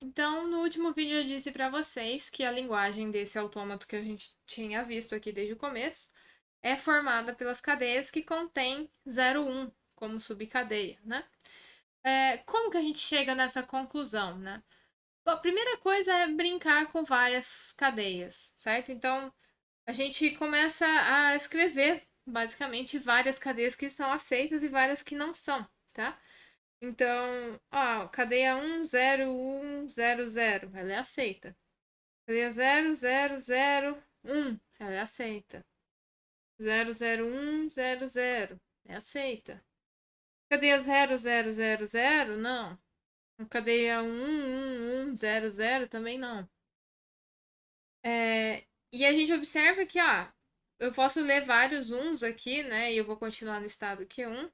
Então, no último vídeo eu disse para vocês que a linguagem desse autômato que a gente tinha visto aqui desde o começo é formada pelas cadeias que contém 01 como subcadeia, né? É, como que a gente chega nessa conclusão, né? Bom, a primeira coisa é brincar com várias cadeias, certo? Então, a gente começa a escrever, basicamente, várias cadeias que são aceitas e várias que não são, tá? Então, ó, cadeia 10100, ela é aceita. Cadeia 0001, ela é aceita. 00100, é aceita. Cadeia 0000, não. Cadeia 11100 também não. É, e a gente observa que, ó, eu posso ler vários uns aqui, né? E eu vou continuar no estado Q1.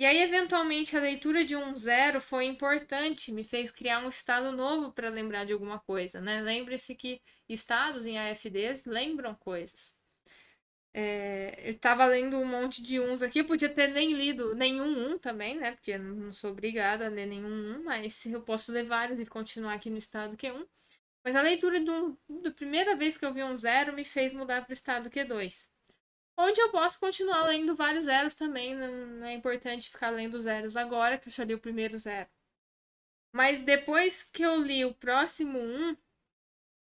E aí, eventualmente, a leitura de um zero foi importante, me fez criar um estado novo para lembrar de alguma coisa, né? Lembre-se que estados em AFDs lembram coisas. É, eu estava lendo um monte de uns aqui, podia ter nem lido nenhum um também, né? Porque eu não sou obrigada a ler nenhum um, mas eu posso ler vários e continuar aqui no estado Q1. Mas a leitura do, do primeira vez que eu vi um zero me fez mudar para o estado Q2. Onde eu posso continuar lendo vários zeros também. Não é importante ficar lendo zeros agora, que eu já li o primeiro zero. Mas depois que eu li o próximo um,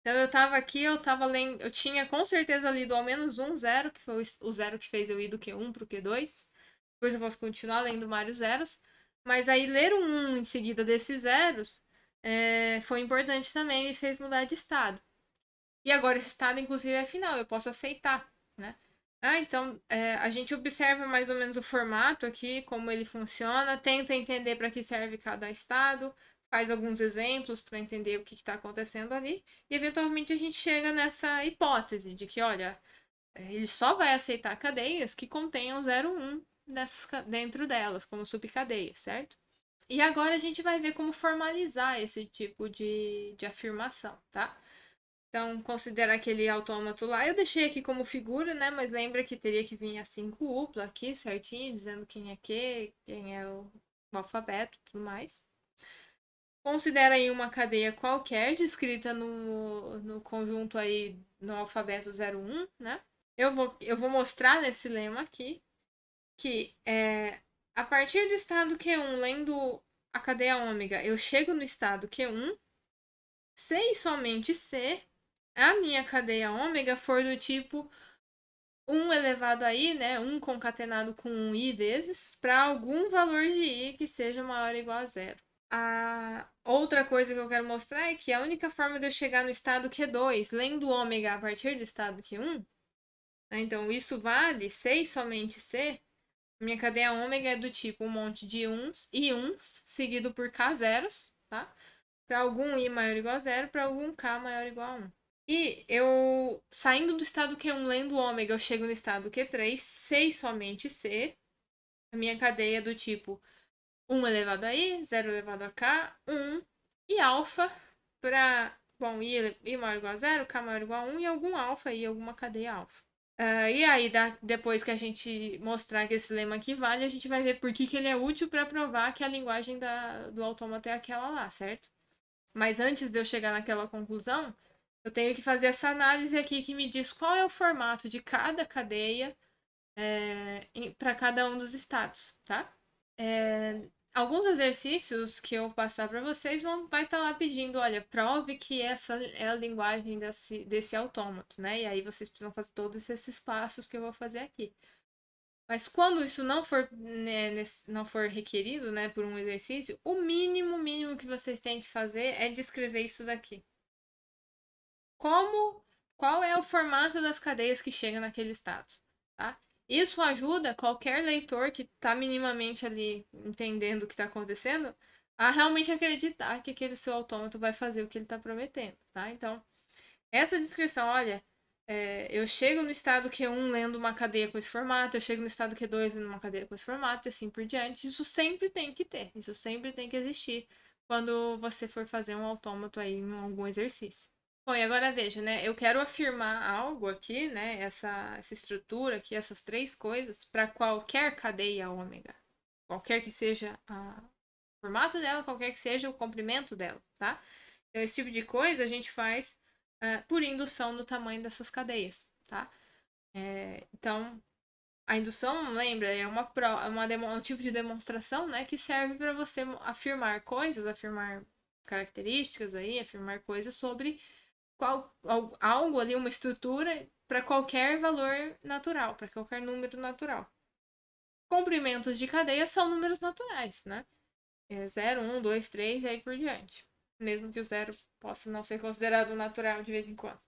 então eu tava aqui, eu tava lendo. Eu tinha com certeza lido ao menos um zero, que foi o zero que fez eu ir do Q1 pro Q2. Depois eu posso continuar lendo vários zeros. Mas aí ler um em seguida desses zeros é, foi importante também, me fez mudar de estado. E agora esse estado, inclusive, é final, eu posso aceitar, né? Ah, então é, a gente observa mais ou menos o formato aqui, como ele funciona, tenta entender para que serve cada estado, faz alguns exemplos para entender o que está acontecendo ali, e eventualmente a gente chega nessa hipótese de que, olha, é, ele só vai aceitar cadeias que contenham 01 nessas, dentro delas, como subcadeias, certo? E agora a gente vai ver como formalizar esse tipo de, de afirmação, tá? Então, considera aquele autômato lá. Eu deixei aqui como figura, né? Mas lembra que teria que vir a com upla aqui, certinho, dizendo quem é que, quem é o, o alfabeto tudo mais. Considera aí uma cadeia qualquer descrita no, no conjunto aí no alfabeto 01, né? Eu vou, eu vou mostrar nesse lema aqui que é, a partir do estado Q1, lendo a cadeia ômega, eu chego no estado Q1, sei somente C a minha cadeia ômega for do tipo 1 elevado a i, né, 1 concatenado com i vezes, para algum valor de i que seja maior ou igual a zero. A outra coisa que eu quero mostrar é que a única forma de eu chegar no estado Q2, lendo ômega a partir do estado Q1, né, então isso vale 6 somente C, minha cadeia ômega é do tipo um monte de uns e uns seguido por k zeros, tá? Para algum i maior ou igual a zero, para algum k maior ou igual a 1. E eu, saindo do estado Q1, lendo ômega, eu chego no estado Q3, sei somente C. A minha cadeia do tipo 1 elevado a I, 0 elevado a K, 1 e alfa para, bom, I, I maior ou igual a 0, K maior ou igual a 1 e algum alfa e alguma cadeia alfa. Uh, e aí, da, depois que a gente mostrar que esse lema aqui vale, a gente vai ver por que, que ele é útil para provar que a linguagem da, do autômato é aquela lá, certo? Mas antes de eu chegar naquela conclusão, eu tenho que fazer essa análise aqui que me diz qual é o formato de cada cadeia é, eh, para cada um dos estados, tá? É, alguns exercícios que eu passar para vocês vão vai estar tá lá pedindo, olha, prove que essa é a linguagem desse, desse autômato, né? E aí vocês precisam fazer todos esses passos que eu vou fazer aqui. Mas quando isso não for, né, não for requerido, né, por um exercício, o mínimo, mínimo que vocês têm que fazer é descrever isso daqui, como, qual é o formato das cadeias que chega naquele estado, tá? Isso ajuda qualquer leitor que está minimamente ali entendendo o que está acontecendo a realmente acreditar que aquele seu autômato vai fazer o que ele está prometendo, tá? Então, essa descrição, olha, é, eu chego no estado Q1 lendo uma cadeia com esse formato, eu chego no estado Q2 lendo uma cadeia com esse formato, e assim por diante. Isso sempre tem que ter, isso sempre tem que existir quando você for fazer um autômato aí em algum exercício. Bom, e agora veja, né? Eu quero afirmar algo aqui, né? Essa, essa estrutura aqui, essas três coisas, para qualquer cadeia ômega. Qualquer que seja a, o formato dela, qualquer que seja o comprimento dela, tá? Então, esse tipo de coisa a gente faz uh, por indução do tamanho dessas cadeias, tá? É, então, a indução, lembra, é uma, pro, uma demo, um tipo de demonstração, né? Que serve para você afirmar coisas, afirmar características aí, afirmar coisas sobre qual, algo ali, uma estrutura para qualquer valor natural, para qualquer número natural. Comprimentos de cadeia são números naturais, né? É 0, 1, 2, 3 e aí por diante. Mesmo que o zero possa não ser considerado natural de vez em quando.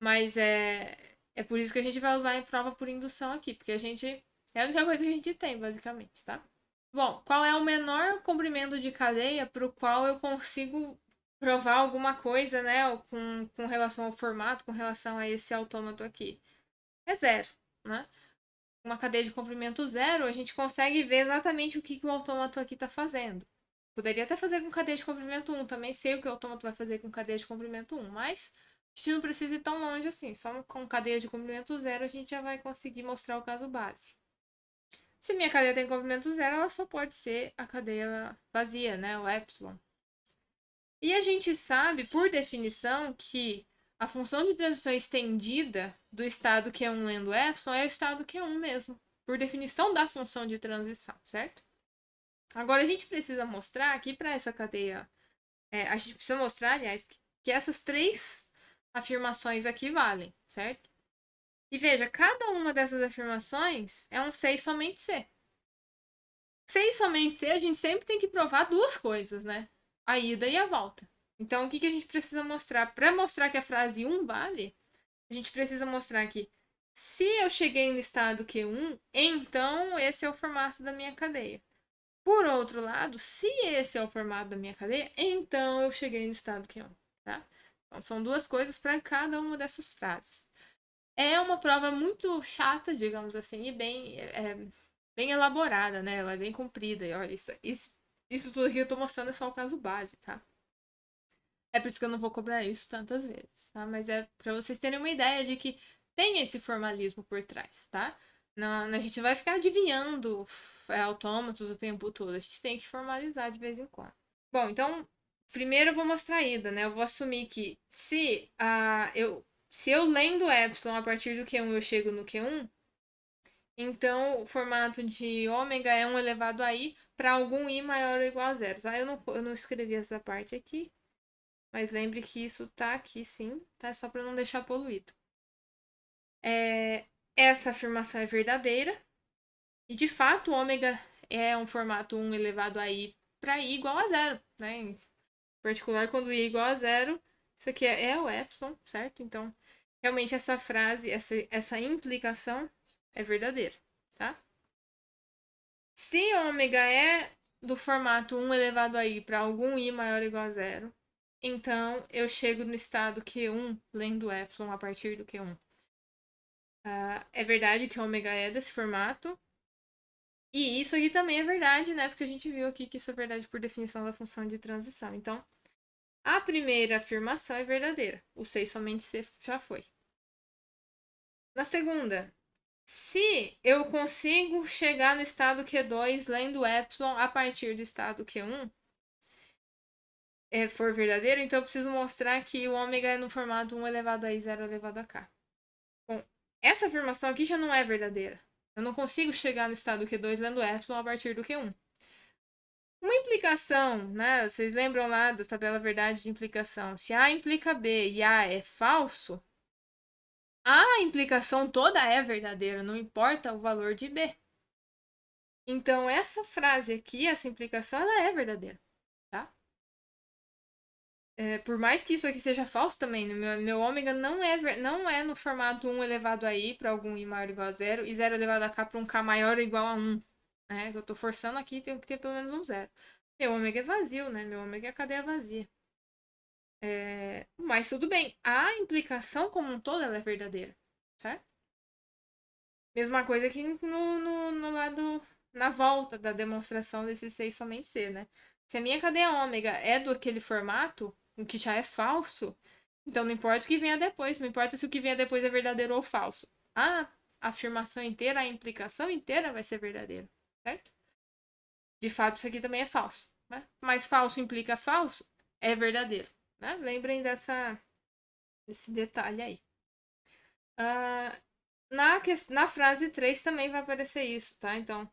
Mas é, é por isso que a gente vai usar em prova por indução aqui, porque a gente. É a única coisa que a gente tem, basicamente, tá? Bom, qual é o menor comprimento de cadeia para o qual eu consigo provar alguma coisa, né? Com, com relação ao formato, com relação a esse autômato aqui. É zero, né? Uma cadeia de comprimento zero, a gente consegue ver exatamente o que, que o autômato aqui está fazendo. Poderia até fazer com cadeia de comprimento 1, também sei o que o autômato vai fazer com cadeia de comprimento 1, mas a gente não precisa ir tão longe assim, só com cadeia de comprimento zero a gente já vai conseguir mostrar o caso base. Se minha cadeia tem comprimento zero, ela só pode ser a cadeia vazia, né, o epsilon. E a gente sabe, por definição, que a função de transição estendida do estado Q1 é lendo Y é o estado Q1 é mesmo, por definição da função de transição, certo? Agora, a gente precisa mostrar aqui para essa cadeia, é, a gente precisa mostrar, aliás, que, que essas três afirmações aqui valem, certo? E veja, cada uma dessas afirmações é um 6 somente C. 6 somente C, a gente sempre tem que provar duas coisas, né? a ida e a volta. Então, o que, que a gente precisa mostrar? Para mostrar que a frase 1 vale, a gente precisa mostrar que se eu cheguei no estado Q1, então esse é o formato da minha cadeia. Por outro lado, se esse é o formato da minha cadeia, então eu cheguei no estado Q1. Tá? Então, são duas coisas para cada uma dessas frases. É uma prova muito chata, digamos assim, e bem, é, bem elaborada, né? Ela é bem comprida. E olha, isso, isso isso tudo que eu tô mostrando é só o caso base, tá? É por isso que eu não vou cobrar isso tantas vezes, tá? Mas é para vocês terem uma ideia de que tem esse formalismo por trás, tá? Não, a gente vai ficar adivinhando é, autômatos o tempo todo. A gente tem que formalizar de vez em quando. Bom, então, primeiro eu vou mostrar a ida, né? Eu vou assumir que se, uh, eu, se eu lendo epsilon a partir do Q1 eu chego no Q1, então, o formato de ômega é 1 elevado a i para algum i maior ou igual a zero. Tá? Eu, não, eu não escrevi essa parte aqui, mas lembre que isso está aqui sim, tá? É só para não deixar poluído. É, essa afirmação é verdadeira. E de fato, ômega é um formato 1 elevado a i para i igual a zero, né? Em particular, quando i é igual a zero, isso aqui é, é o epsilon, certo? Então, realmente essa frase, essa, essa implicação é verdadeiro, tá? Se ômega é do formato 1 elevado a i para algum i maior ou igual a zero, então eu chego no estado Q1 lendo epsilon a partir do Q1. Uh, ah, é verdade que ômega é desse formato. E isso aqui também é verdade, né? Porque a gente viu aqui que isso é verdade por definição da função de transição. Então, a primeira afirmação é verdadeira. O 6 somente C já foi. Na segunda, se eu consigo chegar no estado Q2 lendo epsilon a partir do estado Q1 é, for verdadeiro, então eu preciso mostrar que o ômega é no formato 1 elevado a I, 0 elevado a K. Bom, essa afirmação aqui já não é verdadeira. Eu não consigo chegar no estado Q2 lendo epsilon a partir do Q1. Uma implicação, né? Vocês lembram lá da tabela verdade de implicação. Se A implica B e A é falso, a implicação toda é verdadeira, não importa o valor de B. Então, essa frase aqui, essa implicação, ela é verdadeira, tá? É, por mais que isso aqui seja falso também, né? meu, meu ômega não é, não é no formato 1 elevado a i para algum i maior ou igual a zero e 0 elevado a k para um k maior ou igual a 1. Né? Eu estou forçando aqui, tenho que ter pelo menos um zero. Meu ômega é vazio, né? Meu ômega é a cadeia vazia. É, mas tudo bem, a implicação como um todo ela é verdadeira, certo? Mesma coisa que no, no, no lado, na volta da demonstração desses seis somente ser, né? Se a minha cadeia ômega é do aquele formato, o que já é falso, então não importa o que venha depois, não importa se o que venha depois é verdadeiro ou falso. A afirmação inteira, a implicação inteira vai ser verdadeira, certo? De fato, isso aqui também é falso. Né? Mas falso implica falso, é verdadeiro. Né? Lembrem dessa, desse detalhe aí. Uh, na, na frase 3 também vai aparecer isso, tá? Então,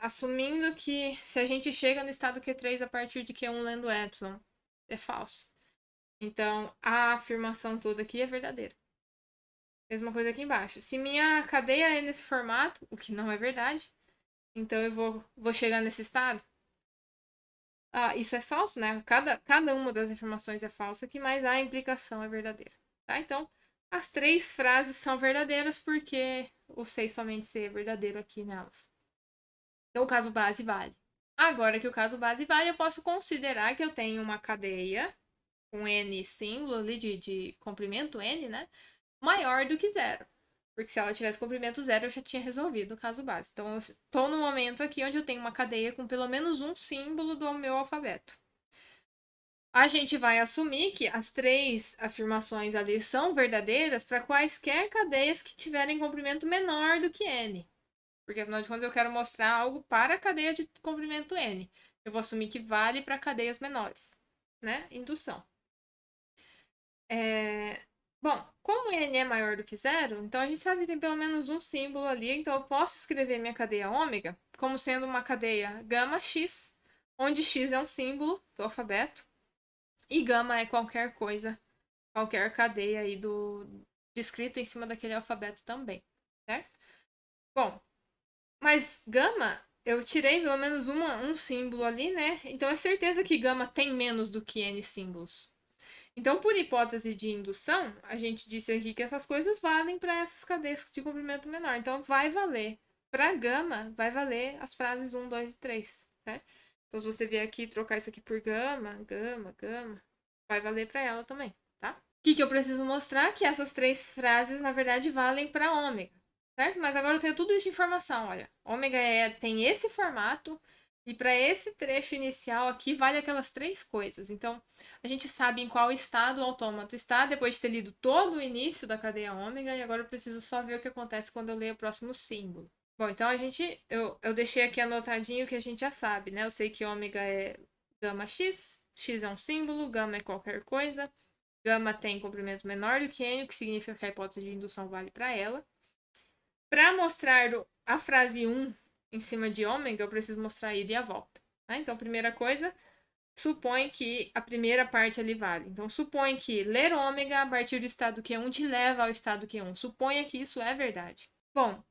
assumindo que se a gente chega no estado Q3 a partir de Q1 lendo Epsilon, é falso. Então, a afirmação toda aqui é verdadeira. Mesma coisa aqui embaixo. Se minha cadeia é nesse formato, o que não é verdade, então eu vou, vou chegar nesse estado? ah, isso é falso, né? Cada, cada uma das informações é falsa aqui, mas a implicação é verdadeira. Tá? Então, as três frases são verdadeiras porque o sei somente ser é verdadeiro aqui nelas. Então, o caso base vale. Agora que o caso base vale, eu posso considerar que eu tenho uma cadeia com um N símbolo ali de, de comprimento N, né? Maior do que zero. Porque se ela tivesse comprimento zero, eu já tinha resolvido o caso base. Então, eu estou no momento aqui onde eu tenho uma cadeia com pelo menos um símbolo do meu alfabeto. A gente vai assumir que as três afirmações ali são verdadeiras para quaisquer cadeias que tiverem comprimento menor do que n. Porque, afinal de contas, eu quero mostrar algo para a cadeia de comprimento n. Eu vou assumir que vale para cadeias menores, né? Indução. É, Bom, como n é maior do que zero, então a gente sabe que tem pelo menos um símbolo ali, então eu posso escrever minha cadeia ômega como sendo uma cadeia gama x, onde x é um símbolo do alfabeto e gama é qualquer coisa, qualquer cadeia aí do descrita em cima daquele alfabeto também, certo? Bom, mas gama eu tirei pelo menos uma, um símbolo ali, né? Então é certeza que gama tem menos do que n símbolos. Então, por hipótese de indução, a gente disse aqui que essas coisas valem para essas cadeias de comprimento menor. Então, vai valer. Para gama, vai valer as frases 1, 2 e 3. Né? Então, se você vier aqui trocar isso aqui por gama, gama, gama, vai valer para ela também, tá? O que, que eu preciso mostrar? Que essas três frases, na verdade, valem para ômega, certo? Mas agora eu tenho tudo isso de informação, olha. Ômega é, tem esse formato, e para esse trecho inicial aqui, vale aquelas três coisas. Então, a gente sabe em qual estado o autômato está, depois de ter lido todo o início da cadeia ômega, e agora eu preciso só ver o que acontece quando eu leio o próximo símbolo. Bom, então a gente. Eu, eu deixei aqui anotadinho que a gente já sabe, né? Eu sei que ômega é gama x, x é um símbolo, gama é qualquer coisa, gama tem comprimento menor do que n, o que significa que a hipótese de indução vale para ela. Para mostrar a frase 1 em cima de ômega, eu preciso mostrar a ida e a volta. Tá? Então, primeira coisa, supõe que a primeira parte ali vale. Então, supõe que ler ômega a partir do estado Q1 é te leva ao estado Q1. É Suponha que isso é verdade. Bom,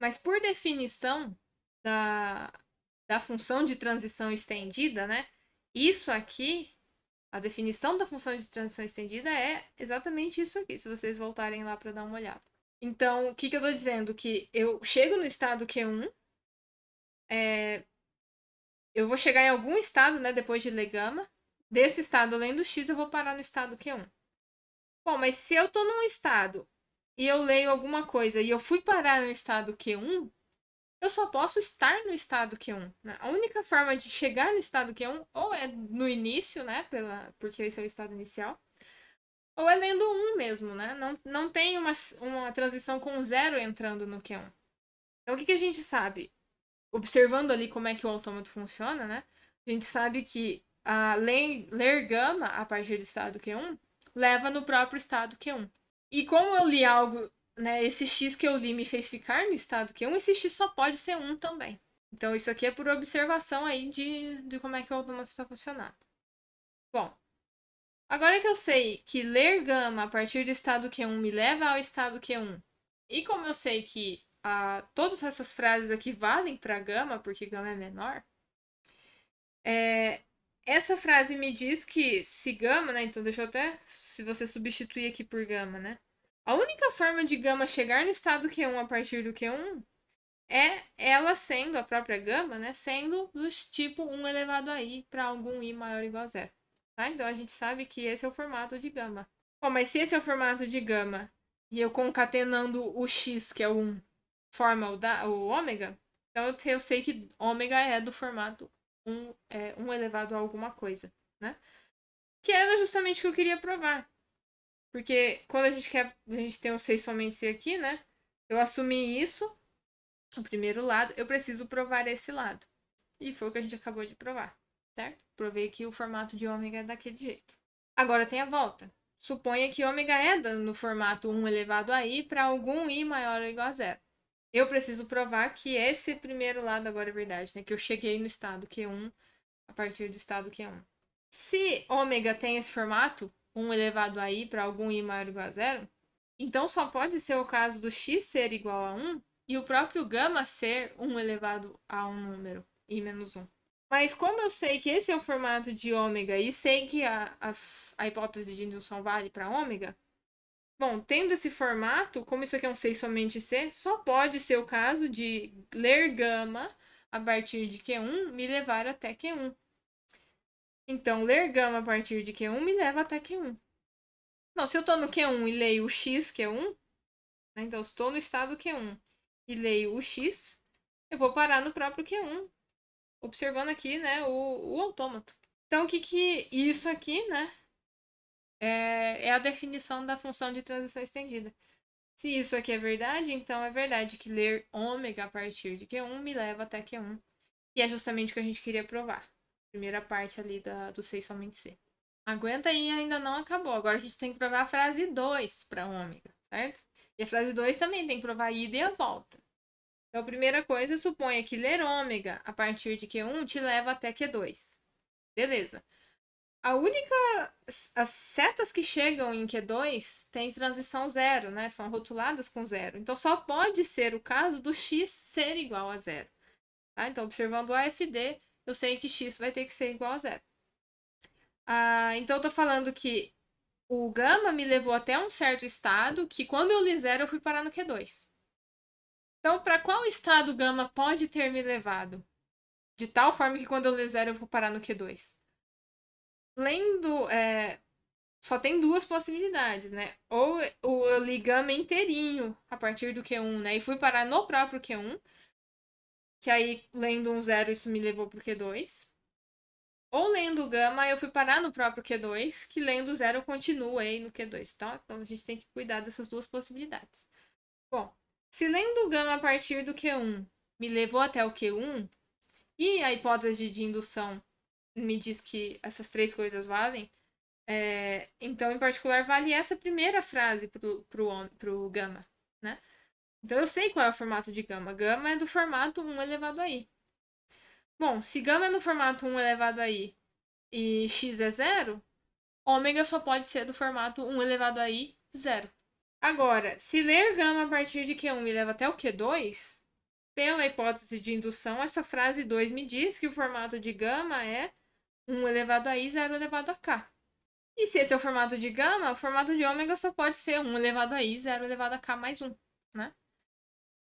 mas por definição da, da função de transição estendida, né? Isso aqui, a definição da função de transição estendida é exatamente isso aqui, se vocês voltarem lá para dar uma olhada. Então, o que, que eu estou dizendo? Que eu chego no estado Q1, é, eu vou chegar em algum estado, né, depois de Legama. Desse estado, além do X, eu vou parar no estado Q1. É Bom, mas se eu tô num estado e eu leio alguma coisa e eu fui parar no estado Q1, é eu só posso estar no estado Q1. É né? A única forma de chegar no estado Q1 ou é no início, né? Pela, porque esse é o estado inicial. Ou é lendo 1 mesmo, né? Não, não tem uma, uma transição com zero entrando no Q1. Então, o que, que a gente sabe? observando ali como é que o autômato funciona, né? A gente sabe que a ler gama a partir do estado Q1 leva no próprio estado Q1. E como eu li algo, né, esse x que eu li me fez ficar no estado Q1, esse x só pode ser 1 também. Então isso aqui é por observação aí de, de como é que o autômato está funcionando. Bom, agora que eu sei que ler gama a partir do estado Q1 me leva ao estado Q1, e como eu sei que a, todas essas frases aqui valem para gama, porque gama é menor. É, essa frase me diz que se gama, né? Então deixa eu até se você substituir aqui por gama, né? A única forma de gama chegar no estado Q1 a partir do Q1 é ela sendo a própria gama, né? Sendo do tipo 1 elevado a i para algum i maior ou igual a zero. Tá? Então a gente sabe que esse é o formato de gama. Bom, mas se esse é o formato de gama e eu concatenando o x, que é o 1, forma o, da, o ômega, então eu, eu sei que ômega é do formato 1, é, 1 elevado a alguma coisa, né? Que era justamente o que eu queria provar. Porque quando a gente quer, a gente tem um 6 somente aqui, né? Eu assumi isso, o primeiro lado, eu preciso provar esse lado. E foi o que a gente acabou de provar, certo? Provei que o formato de ômega é daquele jeito. Agora tem a volta. Suponha que ômega é no formato 1 elevado a i para algum i maior ou igual a zero eu preciso provar que esse primeiro lado agora é verdade, né? Que eu cheguei no estado Q1 a partir do estado Q1. Se ômega tem esse formato, 1 elevado a i para algum i maior ou igual a zero, então só pode ser o caso do x ser igual a 1 e o próprio gama ser 1 elevado a um número, i menos 1. Mas como eu sei que esse é o formato de ômega e sei que a, as, a hipótese de indução vale para ômega, Bom, tendo esse formato, como isso aqui é um 6 somente C, só pode ser o caso de ler gama a partir de Q1 me levar até Q1. Então, ler gama a partir de Q1 me leva até Q1. Então, se eu estou no Q1 e leio o X, Q1, né, então estou no estado Q1 e leio o X, eu vou parar no próprio Q1, observando aqui né, o, o autômato. Então, o que, que isso aqui, né? é, é a definição da função de transição estendida. Se isso aqui é verdade, então é verdade que ler ômega a partir de Q1 me leva até Q1. E é justamente o que a gente queria provar. Primeira parte ali da, do seis somente C. Aguenta aí, ainda não acabou. Agora a gente tem que provar a frase 2 para ômega, certo? E a frase 2 também tem que provar a ida e a volta. Então, a primeira coisa, suponha que ler ômega a partir de Q1 te leva até Q2. Beleza. A única. As setas que chegam em Q2 têm transição zero, né? São rotuladas com zero. Então só pode ser o caso do x ser igual a zero. Tá? Então, observando o AFD, eu sei que x vai ter que ser igual a zero. Ah, então, eu estou falando que o gama me levou até um certo estado que, quando eu li zero, eu fui parar no Q2. Então, para qual estado gama pode ter me levado? De tal forma que, quando eu li zero, eu vou parar no Q2 lendo. É, só tem duas possibilidades, né? Ou o ligame inteirinho a partir do Q1, né? E fui parar no próprio Q1. Que aí, lendo um zero, isso me levou pro Q2. Ou lendo o gama, eu fui parar no próprio Q2, que lendo zero continua aí no Q2, tá? Então a gente tem que cuidar dessas duas possibilidades. Bom, se lendo o gama a partir do Q1 me levou até o Q1, e a hipótese de indução me diz que essas três coisas valem, é, então, em particular, vale essa primeira frase pro, pro, pro gama, né? Então, eu sei qual é o formato de gama. Gama é do formato 1 elevado a i. Bom, se gama é no formato 1 elevado a i e x é zero, ômega só pode ser do formato 1 elevado a i, zero. Agora, se ler gama a partir de Q1 me leva até o Q2, pela hipótese de indução, essa frase 2 me diz que o formato de gama é 1 elevado a i, 0 elevado a k. E se esse é o formato de gama, o formato de ômega só pode ser 1 elevado a i, 0 elevado a k mais 1, né?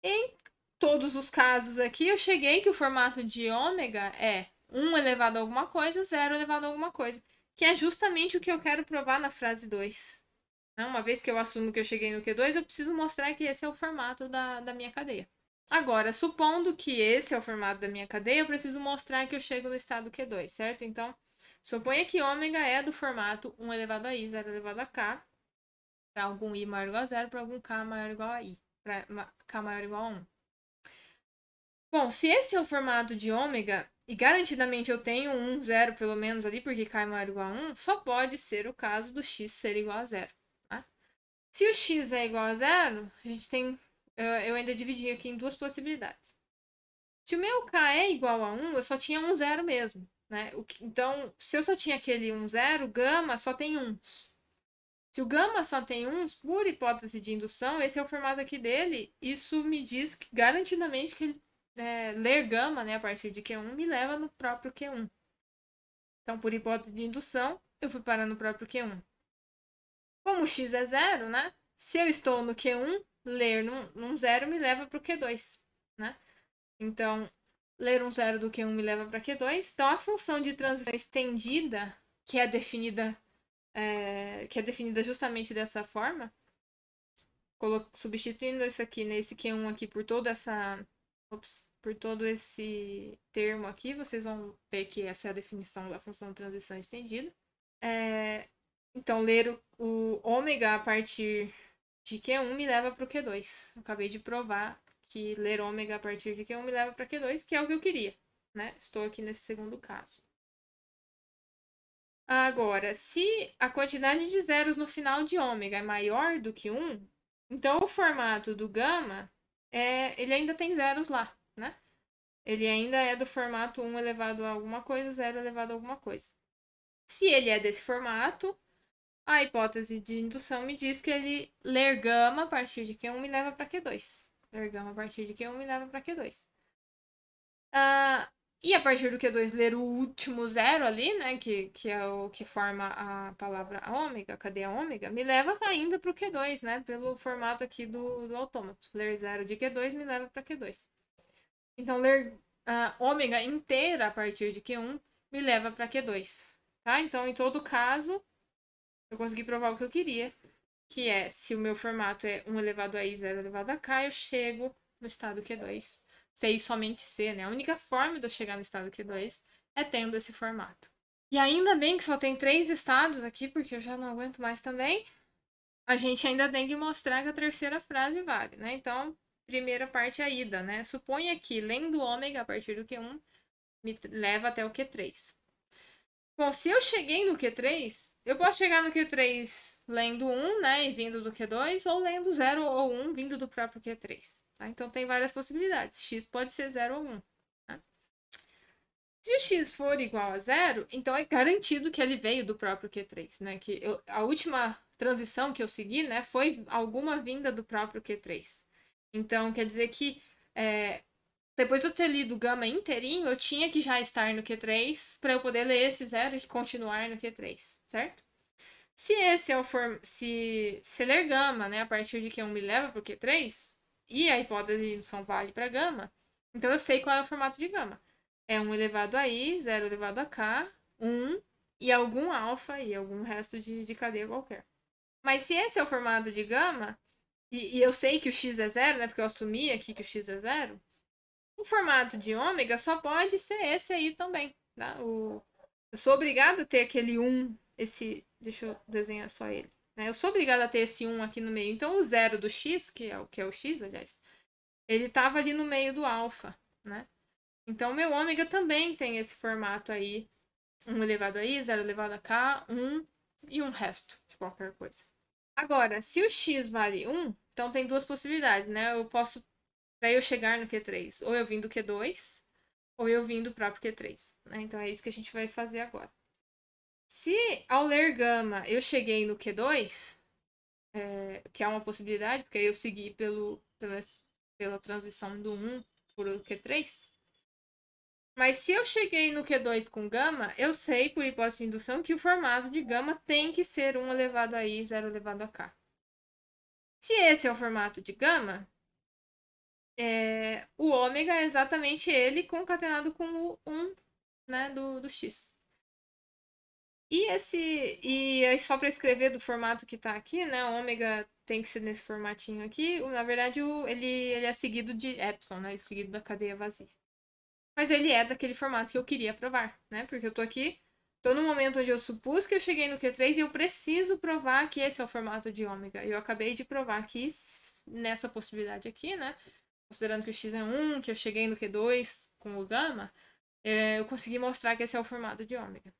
Em todos os casos aqui, eu cheguei que o formato de ômega é 1 elevado a alguma coisa, 0 elevado a alguma coisa. Que é justamente o que eu quero provar na frase 2. Né? Uma vez que eu assumo que eu cheguei no Q2, eu preciso mostrar que esse é o formato da, da minha cadeia. Agora, supondo que esse é o formato da minha cadeia, eu preciso mostrar que eu chego no estado Q2, certo? Então, suponha que ômega é do formato 1 elevado a i, 0 elevado a k, para algum i maior ou igual a 0, para algum k maior ou igual a i, para k maior ou igual a 1. Bom, se esse é o formato de ômega, e garantidamente eu tenho um zero pelo menos ali, porque k é maior ou igual a 1, só pode ser o caso do x ser igual a zero. Tá? Se o x é igual a zero, a gente tem eu ainda dividi aqui em duas possibilidades. Se o meu K é igual a 1, eu só tinha um zero mesmo. Né? Então, se eu só tinha aquele 1 zero, gama só tem uns. Se o gama só tem uns, por hipótese de indução, esse é o formato aqui dele. Isso me diz que, garantidamente que ele, é, ler gama né, a partir de Q1 me leva no próprio Q1. Então, por hipótese de indução, eu fui parar no próprio Q1. Como x é zero, né? Se eu estou no Q1, ler num, num zero me leva para o Q2, né? Então, ler um zero do Q1 me leva para Q2. Então, a função de transição estendida, que é definida, é, que é definida justamente dessa forma, substituindo isso aqui nesse Q1 aqui por toda essa. Ops, por todo esse termo aqui, vocês vão ver que essa é a definição da função de transição estendida. É, então, ler o, o ômega a partir de Q1 me leva para o Q2. acabei de provar que ler ômega a partir de Q1 me leva para Q2, que é o que eu queria. Né? Estou aqui nesse segundo caso. Agora, se a quantidade de zeros no final de ômega é maior do que 1, então o formato do gama, é, ele ainda tem zeros lá, né? Ele ainda é do formato 1 elevado a alguma coisa, 0 elevado a alguma coisa. Se ele é desse formato, a hipótese de indução me diz que ele ler gama a partir de Q1 me leva para Q2. Ler gama a partir de Q1 me leva para Q2. Uh, ah, e a partir do Q2 ler o último zero ali, né? Que, que é o que forma a palavra ômega, cadeia ômega, me leva ainda para o Q2, né? Pelo formato aqui do, do autômato. Ler zero de Q2 me leva para Q2. Então, ler uh, ômega inteira a partir de Q1 me leva para Q2. Tá? Então, em todo caso, eu consegui provar o que eu queria, que é se o meu formato é 1 elevado a i, 0 elevado a k, eu chego no estado Q2. Se é i somente c, né? A única forma de eu chegar no estado Q2 é tendo esse formato. E ainda bem que só tem três estados aqui, porque eu já não aguento mais também. A gente ainda tem que mostrar que a terceira frase vale, né? Então, primeira parte é a ida, né? Suponha que, lendo ômega a partir do Q1, me leva até o Q3. Bom, se eu cheguei no Q3, eu posso chegar no Q3 lendo 1, né, e vindo do Q2, ou lendo 0 ou 1 vindo do próprio Q3. Tá? Então tem várias possibilidades. X pode ser 0 ou 1. Tá? Se o X for igual a 0, então é garantido que ele veio do próprio Q3, né? Que eu, a última transição que eu segui, né, foi alguma vinda do próprio Q3. Então quer dizer que é, depois de eu ter lido o Gama inteirinho, eu tinha que já estar no Q3 para eu poder ler esse zero e continuar no Q3, certo? Se esse é o form... se, se ler Gama, né, a partir de Q1 me leva para o Q3, e a hipótese de indução vale para Gama, então eu sei qual é o formato de Gama. É 1 elevado a I, 0 elevado a K, 1 e algum alfa e algum resto de, de cadeia qualquer. Mas se esse é o formato de Gama, e, e eu sei que o x é zero, né, porque eu assumi aqui que o x é zero, o formato de ômega só pode ser esse aí também. Tá? O... Eu sou obrigada a ter aquele 1, esse. Deixa eu desenhar só ele. Né? Eu sou obrigada a ter esse 1 aqui no meio. Então, o zero do x, que é o, que é o x, aliás, ele estava ali no meio do alfa, né? Então, meu ômega também tem esse formato aí. 1 elevado a i, 0 elevado a k, 1 e um resto de qualquer coisa. Agora, se o x vale 1, então tem duas possibilidades, né? Eu posso para eu chegar no Q3. Ou eu vim do Q2, ou eu vim do próprio Q3. Né? Então é isso que a gente vai fazer agora. Se ao ler gama eu cheguei no Q2, é, que é uma possibilidade, porque eu segui pelo, pela, pela transição do 1 por o Q3. Mas se eu cheguei no Q2 com gama, eu sei, por hipótese de indução, que o formato de gama tem que ser 1 elevado a i, 0 elevado a k. Se esse é o formato de gama, é, o ômega é exatamente ele concatenado com o 1 né, do, do x. E esse e aí só para escrever do formato que está aqui, né, ômega tem que ser nesse formatinho aqui. Na verdade, o, ele, ele é seguido de epsilon, né, é seguido da cadeia vazia. Mas ele é daquele formato que eu queria provar, né? Porque eu estou aqui, estou no momento onde eu supus que eu cheguei no Q3 e eu preciso provar que esse é o formato de ômega. Eu acabei de provar que nessa possibilidade aqui, né, considerando que o X é 1, que eu cheguei no Q2 com o gama, é, eu consegui mostrar que esse é o formato de ômega.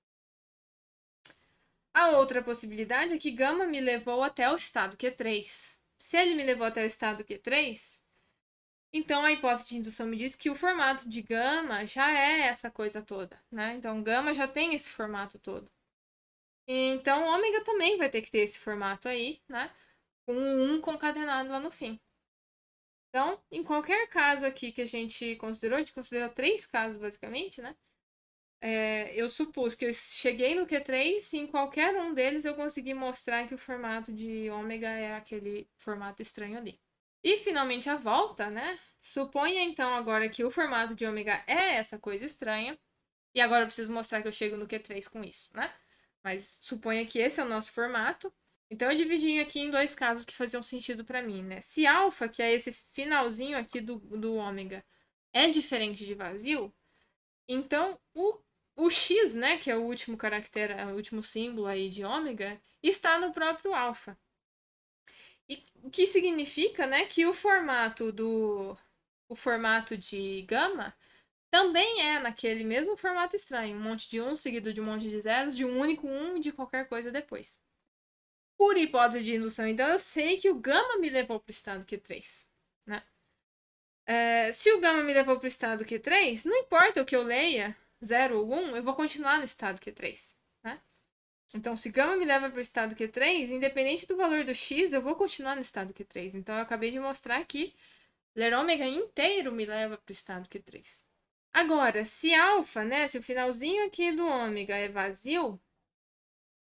A outra possibilidade é que gama me levou até o estado Q3. Se ele me levou até o estado Q3, então a hipótese de indução me diz que o formato de gama já é essa coisa toda, né? Então gama já tem esse formato todo. Então ômega também vai ter que ter esse formato aí, né? Com um 1 concatenado lá no fim. Então, em qualquer caso aqui que a gente considerou, a gente considerou três casos basicamente, né? É, eu supus que eu cheguei no Q3 e em qualquer um deles eu consegui mostrar que o formato de ômega é aquele formato estranho ali. E finalmente a volta, né? Suponha então agora que o formato de ômega é essa coisa estranha. E agora eu preciso mostrar que eu chego no Q3 com isso, né? Mas suponha que esse é o nosso formato. Então eu dividi aqui em dois casos que faziam sentido para mim, né? Se alfa, que é esse finalzinho aqui do, do ômega, é diferente de vazio, então o, o x, né, que é o último caractere, o último símbolo aí de ômega, está no próprio alfa. E o que significa, né, que o formato do o formato de gama também é naquele mesmo formato estranho, um monte de um seguido de um monte de zeros, de um único um e de qualquer coisa depois por hipótese de indução. Então, eu sei que o gama me levou para o estado Q3. Né? É, se o gama me levou para o estado Q3, não importa o que eu leia, 0 ou 1, eu vou continuar no estado Q3. Né? Então, se gama me leva para o estado Q3, independente do valor do x, eu vou continuar no estado Q3. Então, eu acabei de mostrar que ler ômega inteiro me leva para o estado Q3. Agora, se alfa, né, se o finalzinho aqui do ômega é vazio,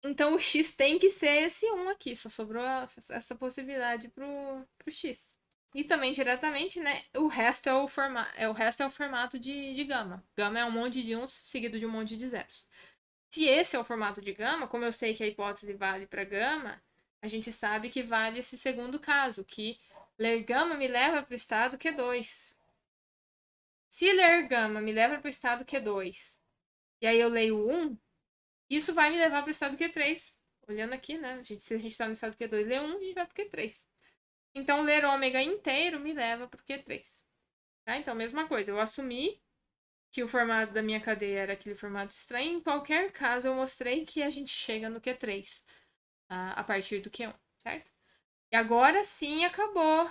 então o X tem que ser esse 1 aqui, só sobrou essa possibilidade pro, pro X. E também diretamente, né, o resto é o, forma, é, o resto é o formato de, de gama. Gama é um monte de uns seguido de um monte de zeros. Se esse é o formato de gama, como eu sei que a hipótese vale para gama, a gente sabe que vale esse segundo caso, que ler gama me leva para o estado Q2. É Se ler gama me leva para o estado Q2, é e aí eu leio 1, isso vai me levar para o estado Q3. Olhando aqui, né? A gente, se a gente está no estado Q2 ler 1, a gente vai para então, o Q3. Então, ler ômega inteiro me leva para o Q3. Tá? Então, mesma coisa. Eu assumi que o formato da minha cadeia era aquele formato estranho. Em qualquer caso, eu mostrei que a gente chega no Q3 a, a partir do Q1, certo? E agora sim acabou o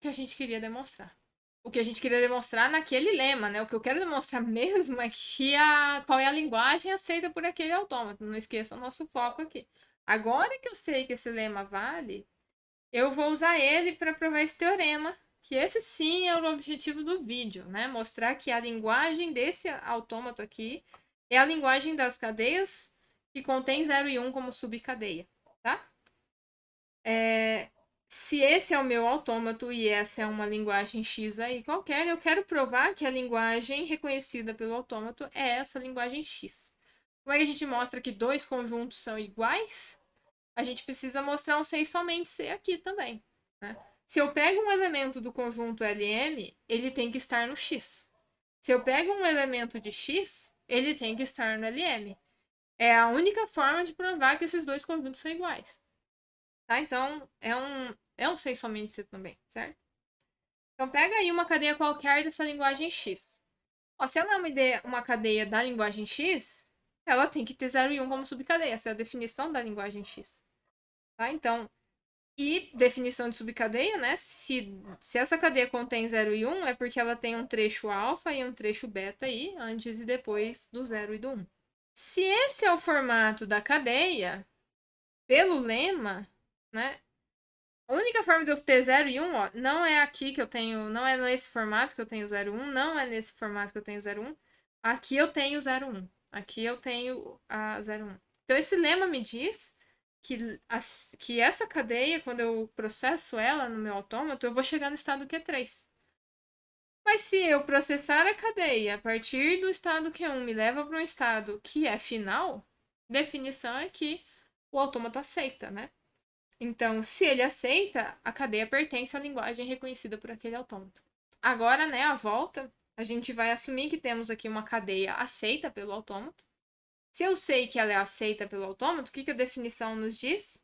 que a gente queria demonstrar o que a gente queria demonstrar naquele lema, né? O que eu quero demonstrar mesmo é que a, qual é a linguagem aceita por aquele autômato. Não esqueça o nosso foco aqui. Agora que eu sei que esse lema vale, eu vou usar ele para provar esse teorema, que esse sim é o objetivo do vídeo, né? Mostrar que a linguagem desse autômato aqui é a linguagem das cadeias que contém 0 e 1 um como subcadeia, tá? É, se esse é o meu autômato e essa é uma linguagem X aí qualquer, eu quero provar que a linguagem reconhecida pelo autômato é essa linguagem X. Como é que a gente mostra que dois conjuntos são iguais? A gente precisa mostrar um C somente C aqui também. Né? Se eu pego um elemento do conjunto LM, ele tem que estar no X. Se eu pego um elemento de X, ele tem que estar no LM. É a única forma de provar que esses dois conjuntos são iguais. Tá? Então, é um, é um C também, certo? Então, pega aí uma cadeia qualquer dessa linguagem X. Ó, se ela é uma, ideia, uma cadeia da linguagem X, ela tem que ter 0 e 1 como subcadeia. Essa é a definição da linguagem X. Tá? Então, e definição de subcadeia, né? Se, se essa cadeia contém 0 e 1, é porque ela tem um trecho alfa e um trecho beta aí, antes e depois do 0 e do 1. Se esse é o formato da cadeia, pelo lema, né? A única forma de eu ter 0 e 1, um, ó, não é aqui que eu tenho, não é nesse formato que eu tenho 0 1, um, não é nesse formato que eu tenho 0 1. Aqui eu tenho 0 1. Aqui eu tenho a 0 1. Então esse lema me diz que, as, que essa cadeia, quando eu processo ela no meu autômato, eu vou chegar no estado Q3. É Mas se eu processar a cadeia a partir do estado Q1 é me leva para um estado que é final, definição é que o autômato aceita, né? Então, se ele aceita, a cadeia pertence à linguagem reconhecida por aquele autômato. Agora, né, a volta, a gente vai assumir que temos aqui uma cadeia aceita pelo autômato. Se eu sei que ela é aceita pelo autômato, o que, que a definição nos diz?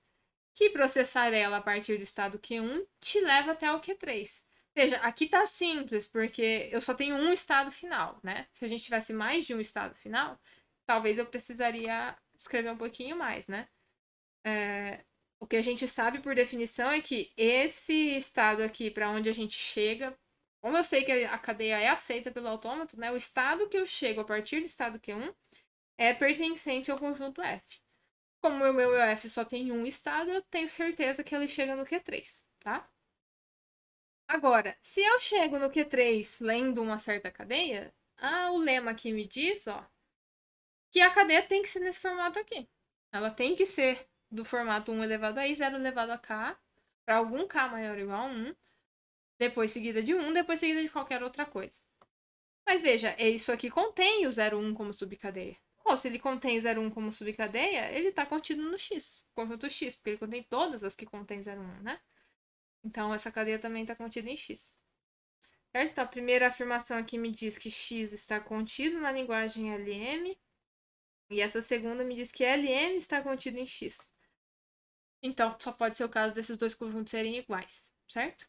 Que processar ela a partir do estado Q1 te leva até o Q3. Veja, aqui está simples, porque eu só tenho um estado final, né? Se a gente tivesse mais de um estado final, talvez eu precisaria escrever um pouquinho mais, né? É, o que a gente sabe por definição é que esse estado aqui, para onde a gente chega, como eu sei que a cadeia é aceita pelo autômato, né, o estado que eu chego a partir do estado Q1 é pertencente ao conjunto F. Como o meu F só tem um estado, eu tenho certeza que ele chega no Q3, tá? Agora, se eu chego no Q3 lendo uma certa cadeia, ah, o lema aqui me diz, ó, que a cadeia tem que ser nesse formato aqui. Ela tem que ser do formato 1 elevado a i, 0 elevado a k, para algum k maior ou igual a 1, depois seguida de 1, depois seguida de qualquer outra coisa. Mas veja, é isso aqui contém o 0, 1 como subcadeia. Bom, se ele contém 0, 1 como subcadeia, ele está contido no x, conjunto x, porque ele contém todas as que contém 0, 1, né? Então, essa cadeia também está contida em x. Certo? Então, a primeira afirmação aqui me diz que x está contido na linguagem LM, e essa segunda me diz que LM está contido em x. Então, só pode ser o caso desses dois conjuntos serem iguais, certo?